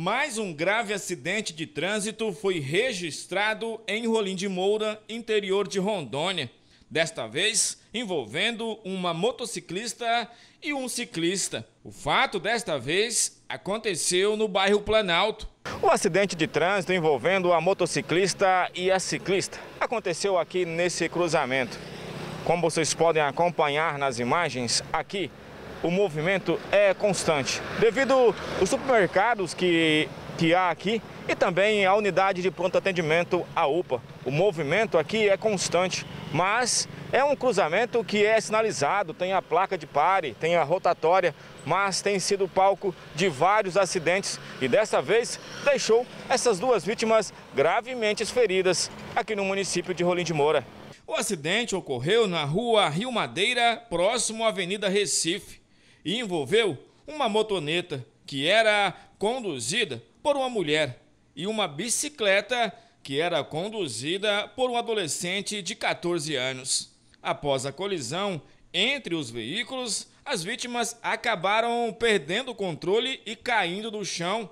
Mais um grave acidente de trânsito foi registrado em Rolim de Moura, interior de Rondônia. Desta vez envolvendo uma motociclista e um ciclista. O fato desta vez aconteceu no bairro Planalto. Um acidente de trânsito envolvendo a motociclista e a ciclista aconteceu aqui nesse cruzamento. Como vocês podem acompanhar nas imagens, aqui o movimento é constante. Devido aos supermercados que, que há aqui e também à unidade de pronto atendimento, a UPA. O movimento aqui é constante, mas é um cruzamento que é sinalizado, tem a placa de pare, tem a rotatória, mas tem sido palco de vários acidentes e dessa vez deixou essas duas vítimas gravemente feridas aqui no município de Rolim de Moura. O acidente ocorreu na rua Rio Madeira, próximo à Avenida Recife e envolveu uma motoneta que era conduzida por uma mulher e uma bicicleta que era conduzida por um adolescente de 14 anos. Após a colisão entre os veículos, as vítimas acabaram perdendo o controle e caindo do chão.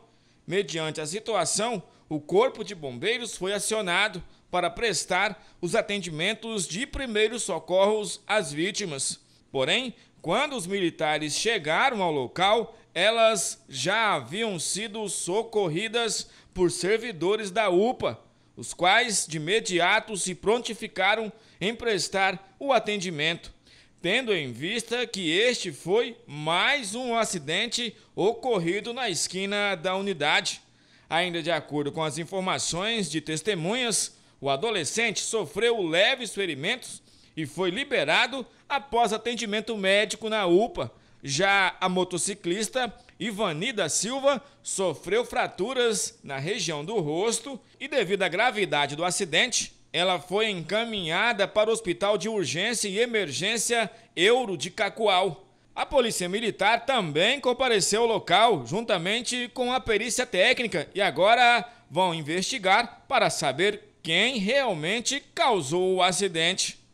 Mediante a situação, o Corpo de Bombeiros foi acionado para prestar os atendimentos de primeiros socorros às vítimas. Porém, quando os militares chegaram ao local, elas já haviam sido socorridas por servidores da UPA, os quais de imediato se prontificaram em prestar o atendimento, tendo em vista que este foi mais um acidente ocorrido na esquina da unidade. Ainda de acordo com as informações de testemunhas, o adolescente sofreu leves ferimentos e foi liberado após atendimento médico na UPA. Já a motociclista Ivanida Silva sofreu fraturas na região do rosto e, devido à gravidade do acidente, ela foi encaminhada para o Hospital de Urgência e Emergência Euro de Cacoal. A Polícia Militar também compareceu ao local, juntamente com a perícia técnica, e agora vão investigar para saber quem realmente causou o acidente.